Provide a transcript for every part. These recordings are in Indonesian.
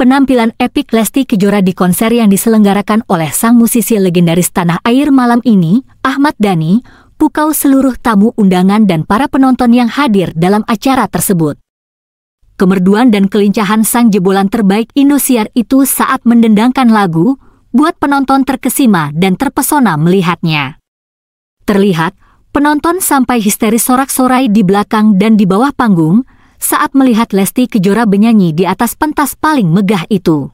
penampilan epik Lesti Kejora di konser yang diselenggarakan oleh sang musisi legendaris tanah air malam ini, Ahmad Dhani, pukau seluruh tamu undangan dan para penonton yang hadir dalam acara tersebut. Kemerduan dan kelincahan sang jebolan terbaik Indosiar itu saat mendendangkan lagu, buat penonton terkesima dan terpesona melihatnya. Terlihat, penonton sampai histeris sorak-sorai di belakang dan di bawah panggung, saat melihat Lesti Kejora bernyanyi di atas pentas paling megah itu.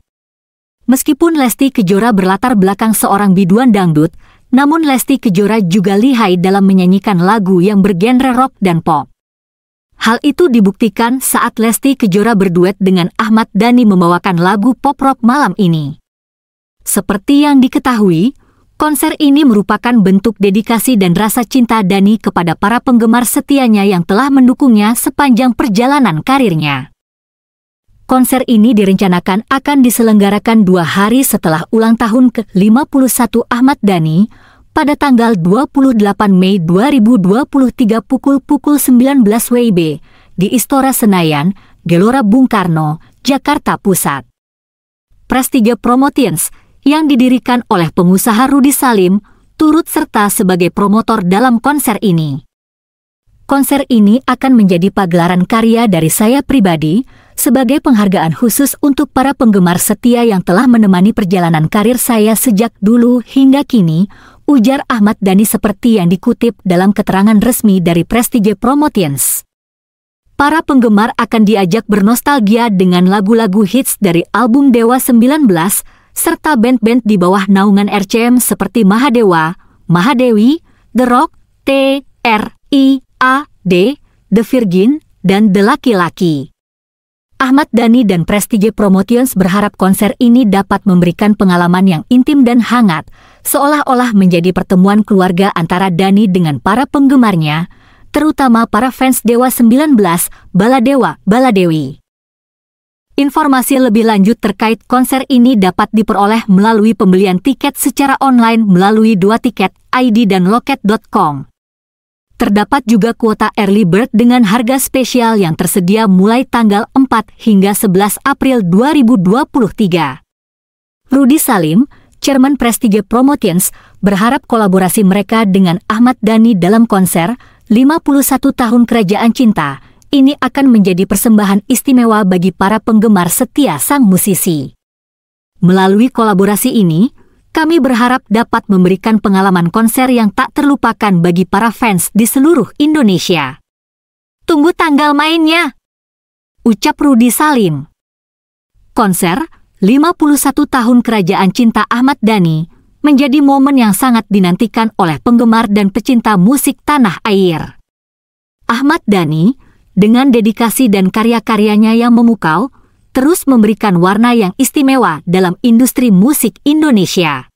Meskipun Lesti Kejora berlatar belakang seorang biduan dangdut, namun Lesti Kejora juga lihai dalam menyanyikan lagu yang bergenre rock dan pop. Hal itu dibuktikan saat Lesti Kejora berduet dengan Ahmad Dhani membawakan lagu pop rock malam ini. Seperti yang diketahui, Konser ini merupakan bentuk dedikasi dan rasa cinta Dani kepada para penggemar setianya yang telah mendukungnya sepanjang perjalanan karirnya. Konser ini direncanakan akan diselenggarakan dua hari setelah ulang tahun ke-51 Ahmad Dani pada tanggal 28 Mei 2023 pukul pukul 19 WIB di Istora Senayan, Gelora Bung Karno, Jakarta Pusat. Prestige Promotions yang didirikan oleh pengusaha Rudi Salim turut serta sebagai promotor dalam konser ini. Konser ini akan menjadi pagelaran karya dari saya pribadi sebagai penghargaan khusus untuk para penggemar setia yang telah menemani perjalanan karir saya sejak dulu hingga kini, ujar Ahmad Dhani seperti yang dikutip dalam keterangan resmi dari Prestige Promotions. Para penggemar akan diajak bernostalgia dengan lagu-lagu hits dari album Dewa 19 serta band-band di bawah naungan RCM seperti Mahadewa, Mahadewi, The Rock, T, R, I, A, D, The Virgin, dan The Laki-Laki. Ahmad Dhani dan Prestige Promotions berharap konser ini dapat memberikan pengalaman yang intim dan hangat, seolah-olah menjadi pertemuan keluarga antara Dhani dengan para penggemarnya, terutama para fans Dewa 19, Baladewa, Baladewi. Informasi lebih lanjut terkait konser ini dapat diperoleh melalui pembelian tiket secara online melalui dua tiket, ID dan loket.com. Terdapat juga kuota early bird dengan harga spesial yang tersedia mulai tanggal 4 hingga 11 April 2023. Rudy Salim, Chairman Prestige Promotions, berharap kolaborasi mereka dengan Ahmad Dhani dalam konser 51 Tahun Kerajaan Cinta ini akan menjadi persembahan istimewa bagi para penggemar setia sang musisi. Melalui kolaborasi ini, kami berharap dapat memberikan pengalaman konser yang tak terlupakan bagi para fans di seluruh Indonesia. Tunggu tanggal mainnya! Ucap Rudi Salim. Konser 51 tahun Kerajaan Cinta Ahmad Dhani menjadi momen yang sangat dinantikan oleh penggemar dan pecinta musik tanah air. Ahmad Dhani dengan dedikasi dan karya-karyanya yang memukau, terus memberikan warna yang istimewa dalam industri musik Indonesia.